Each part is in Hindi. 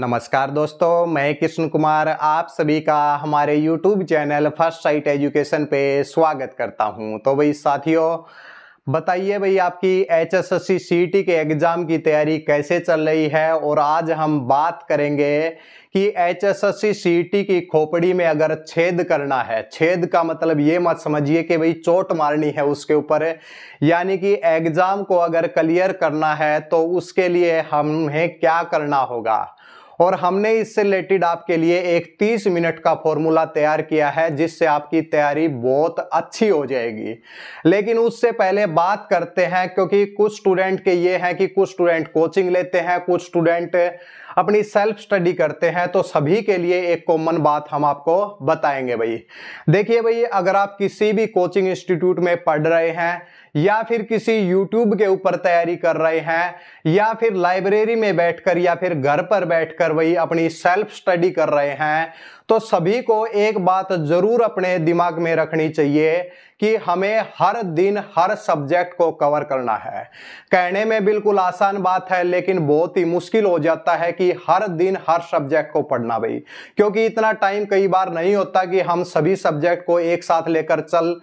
नमस्कार दोस्तों मैं कृष्ण कुमार आप सभी का हमारे YouTube channel first site education पे स्वागत करता हूं तो भाई साथियों बताइए भाई आपकी एच एस एस सी के एग्ज़ाम की तैयारी कैसे चल रही है और आज हम बात करेंगे कि एच एस एस सी की खोपड़ी में अगर छेद करना है छेद का मतलब ये मत समझिए कि भाई चोट मारनी है उसके ऊपर यानी कि एग्ज़ाम को अगर क्लियर करना है तो उसके लिए हमें क्या करना होगा और हमने इससे रिलेटेड आपके लिए एक 30 मिनट का फॉर्मूला तैयार किया है जिससे आपकी तैयारी बहुत अच्छी हो जाएगी लेकिन उससे पहले बात करते हैं क्योंकि कुछ स्टूडेंट के ये हैं कि कुछ स्टूडेंट कोचिंग लेते हैं कुछ स्टूडेंट अपनी सेल्फ स्टडी करते हैं तो सभी के लिए एक कॉमन बात हम आपको बताएंगे भाई देखिए भाई अगर आप किसी भी कोचिंग इंस्टीट्यूट में पढ़ रहे हैं या फिर किसी यूट्यूब के ऊपर तैयारी कर रहे हैं या फिर लाइब्रेरी में बैठकर या फिर घर पर बैठकर वही अपनी सेल्फ स्टडी कर रहे हैं तो सभी को एक बात जरूर अपने दिमाग में रखनी चाहिए कि हमें हर दिन हर सब्जेक्ट को कवर करना है कहने में बिल्कुल आसान बात है लेकिन बहुत ही मुश्किल हो जाता है कि हर दिन हर सब्जेक्ट को पढ़ना भाई क्योंकि इतना टाइम कई बार नहीं होता कि हम सभी सब्जेक्ट को एक साथ लेकर चल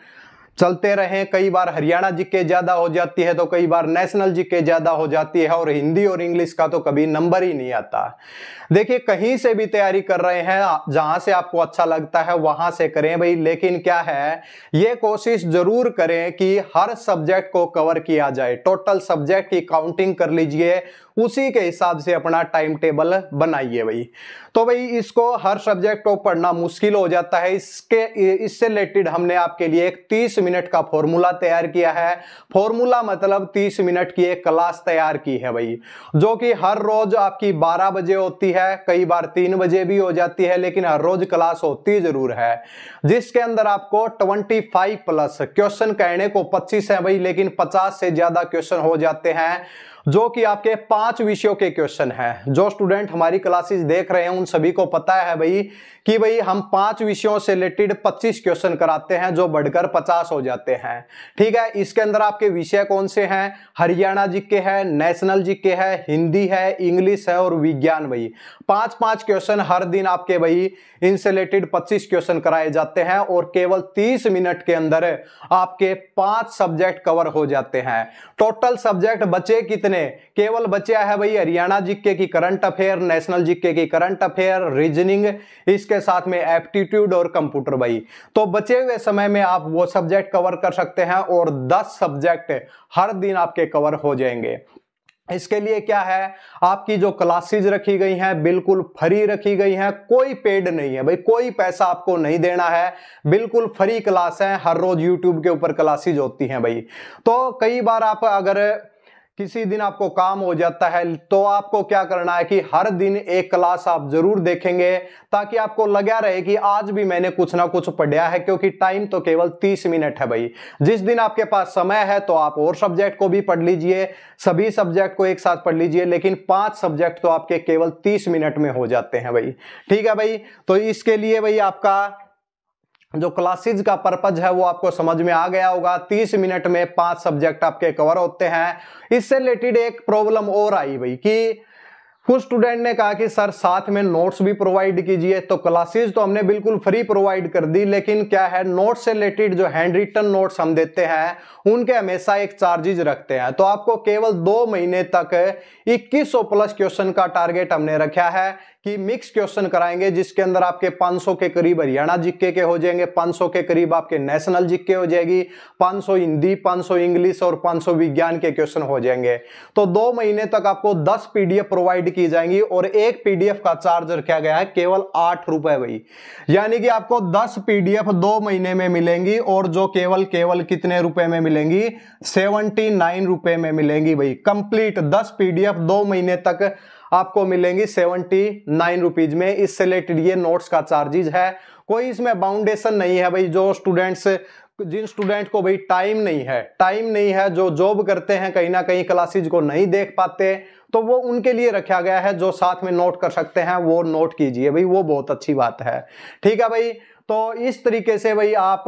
चलते रहें कई बार हरियाणा जीके ज़्यादा हो जाती है तो कई बार नेशनल जीके ज़्यादा हो जाती है और हिंदी और इंग्लिश का तो कभी नंबर ही नहीं आता देखिए कहीं से भी तैयारी कर रहे हैं जहां से आपको अच्छा लगता है वहां से करें भाई लेकिन क्या है ये कोशिश जरूर करें कि हर सब्जेक्ट को कवर किया जाए टोटल सब्जेक्ट की काउंटिंग कर लीजिए उसी के हिसाब से अपना टाइम टेबल बनाइए भाई तो भाई इसको हर सब्जेक्ट को पढ़ना मुश्किल हो जाता है इसके इससे रिलेटेड हमने आपके लिए एक 30 मिनट का फॉर्मूला तैयार किया है फॉर्मूला मतलब 30 मिनट की एक क्लास तैयार की है भाई जो कि हर रोज आपकी 12 बजे होती है कई बार 3 बजे भी हो जाती है लेकिन हर रोज क्लास होती जरूर है जिसके अंदर आपको 25 प्लस क्वेश्चन कहने को 25 है भाई लेकिन 50 से ज्यादा क्वेश्चन हो जाते हैं जो कि आपके पांच विषयों के क्वेश्चन हैं जो स्टूडेंट हमारी क्लासेस देख रहे हैं उन सभी को पता है भाई कि भाई हम पांच विषयों से रिलेटेड 25 क्वेश्चन कराते हैं जो बढ़कर 50 हो जाते हैं ठीक है इसके अंदर आपके विषय कौन से हैं हरियाणा जी के है नेशनल जी के है हिंदी है इंग्लिश है और विज्ञान भाई पांच पांच क्वेश्चन हर दिन आपके भाई इनसे रिलेटेड पच्चीस क्वेश्चन कराए जाते हैं और केवल तीस मिनट के अंदर आपके पांच सब्जेक्ट कवर हो जाते हैं टोटल सब्जेक्ट बचे कितने ने केवल बचा है भाई हरियाणा जीके की करंट अफेयर नेशनल जीके की करंट अफेयर रीजनिंग इसके साथ में एप्टीट्यूड और कंप्यूटर भाई तो बचे हुए समय में आप वो सब्जेक्ट कवर कर सकते हैं और 10 सब्जेक्ट हर दिन आपके कवर हो जाएंगे इसके लिए क्या है आपकी जो क्लासेज रखी गई हैं बिल्कुल फ्री रखी गई हैं कोई पेड नहीं है भाई कोई पैसा आपको नहीं देना है बिल्कुल फ्री क्लास है हर रोज यूट्यूब के ऊपर क्लासेज होती हैं भाई तो कई बार आप अगर किसी दिन आपको काम हो जाता है तो आपको क्या करना है कि हर दिन एक क्लास आप जरूर देखेंगे ताकि आपको लग्या रहे कि आज भी मैंने कुछ ना कुछ पढ़ा है क्योंकि टाइम तो केवल 30 मिनट है भाई जिस दिन आपके पास समय है तो आप और सब्जेक्ट को भी पढ़ लीजिए सभी सब्जेक्ट को एक साथ पढ़ लीजिए लेकिन पांच सब्जेक्ट तो आपके केवल तीस मिनट में हो जाते हैं भाई ठीक है भाई तो इसके लिए भाई आपका जो क्लासेज का पर्पज है वो आपको समझ में आ गया होगा 30 मिनट में पांच सब्जेक्ट आपके कवर होते हैं इससे रिलेटेड एक प्रॉब्लम और आई भाई कि कुछ स्टूडेंट ने कहा कि सर साथ में नोट्स भी प्रोवाइड कीजिए तो क्लासेस तो हमने बिल्कुल फ्री प्रोवाइड कर दी लेकिन क्या है नोट्स से रिलेटेड जो हैंड रिटन नोट्स हम देते हैं उनके हमेशा एक चार्जेज रखते हैं तो आपको केवल दो महीने तक इक्कीस प्लस क्वेश्चन का टारगेट हमने रखा है कि मिक्स क्वेश्चन कराएंगे जिसके अंदर आपके 500 के करीब हरियाणा जिक्के के हो जाएंगे 500 के करीब आपके नेशनल जिक्के हो जाएगी 500 हिंदी 500 इंग्लिश और 500 विज्ञान के क्वेश्चन हो जाएंगे तो दो महीने तक आपको 10 पीडीएफ प्रोवाइड की जाएंगी और एक पीडीएफ का चार्ज रखा गया है केवल आठ रुपए भाई यानी कि आपको दस पीडीएफ दो महीने में मिलेंगी और जो केवल केवल कितने रुपए में मिलेंगी सेवनटी नाइन रुपए में मिलेंगी भाई कंप्लीट दस पीडीएफ दो महीने तक आपको मिलेंगी सेवनटी नाइन रुपीज में इससे रिलेटेड ये नोट्स का चार्जेज है कोई इसमें बाउंडेशन नहीं है भाई जो स्टूडेंट्स जिन स्टूडेंट को भाई टाइम नहीं है टाइम नहीं है जो जॉब करते हैं कहीं ना कहीं क्लासेज को नहीं देख पाते तो वो उनके लिए रखा गया है जो साथ में नोट कर सकते हैं वो नोट कीजिए भाई वो बहुत अच्छी बात है ठीक है भाई तो इस तरीके से भाई आप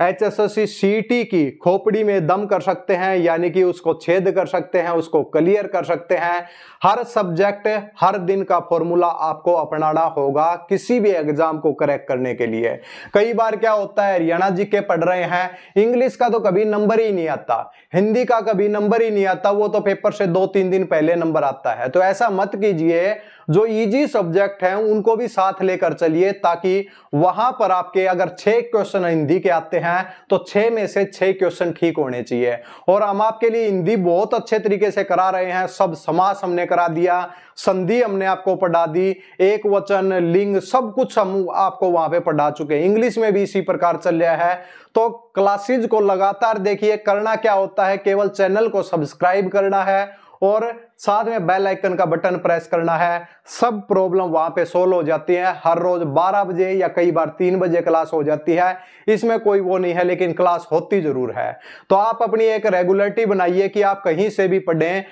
H S S C C T की खोपड़ी में दम कर सकते हैं यानी कि उसको छेद कर सकते हैं उसको क्लियर कर सकते हैं हर सब्जेक्ट हर दिन का फॉर्मूला आपको अपनाना होगा किसी भी एग्जाम को करेक्ट करने के लिए कई बार क्या होता है हरियाणा जी के पढ़ रहे हैं इंग्लिश का तो कभी नंबर ही नहीं आता हिंदी का कभी नंबर ही नहीं आता वो तो पेपर से दो तीन दिन पहले नंबर आता है तो ऐसा मत कीजिए जो इजी सब्जेक्ट हैं उनको भी साथ लेकर चलिए ताकि वहां पर आपके अगर छह क्वेश्चन हिंदी के आते हैं हैं तो छः में से छः क्वेश्चन ठीक होने चाहिए और हम आपके लिए हिंदी बहुत अच्छे तरीके से करा रहे हैं सब समास हमने करा दिया संधि हमने आपको पढ़ा दी एक वचन लिंग सब कुछ हम आपको वहां पे पढ़ा चुके हैं इंग्लिश में भी इसी प्रकार चल रहा है तो क्लासेज को लगातार देखिए करना क्या होता है केवल चैनल को सब्सक्राइब करना है और साथ में बेल आइकन का बटन प्रेस करना है सब प्रॉब्लम वहां पे सोल्व हो जाती है हर रोज 12 बजे या कई बार 3 बजे क्लास हो जाती है इसमें कोई वो नहीं है लेकिन क्लास होती जरूर है तो आप अपनी एक रेगुलरिटी बनाइए कि आप कहीं से भी पढ़ें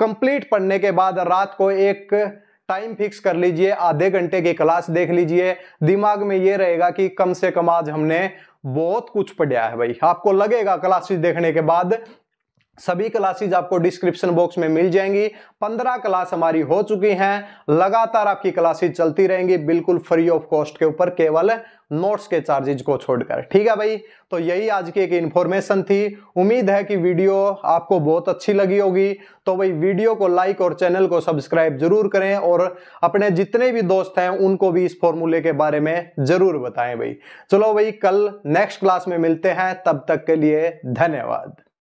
कंप्लीट पढ़ने के बाद रात को एक टाइम फिक्स कर लीजिए आधे घंटे की क्लास देख लीजिए दिमाग में ये रहेगा कि कम से कम आज हमने बहुत कुछ पढ़ा है भाई आपको लगेगा क्लासेस देखने के बाद सभी क्लासेज आपको डिस्क्रिप्शन बॉक्स में मिल जाएंगी पंद्रह क्लास हमारी हो चुकी हैं लगातार आपकी क्लासेज चलती रहेंगी बिल्कुल फ्री ऑफ कॉस्ट के ऊपर केवल नोट्स के चार्जेज को छोड़कर ठीक है भाई तो यही आज की एक इन्फॉर्मेशन थी उम्मीद है कि वीडियो आपको बहुत अच्छी लगी होगी तो भाई वीडियो को लाइक और चैनल को सब्सक्राइब जरूर करें और अपने जितने भी दोस्त हैं उनको भी इस फॉर्मूले के बारे में जरूर बताएं भाई चलो भाई कल नेक्स्ट क्लास में मिलते हैं तब तक के लिए धन्यवाद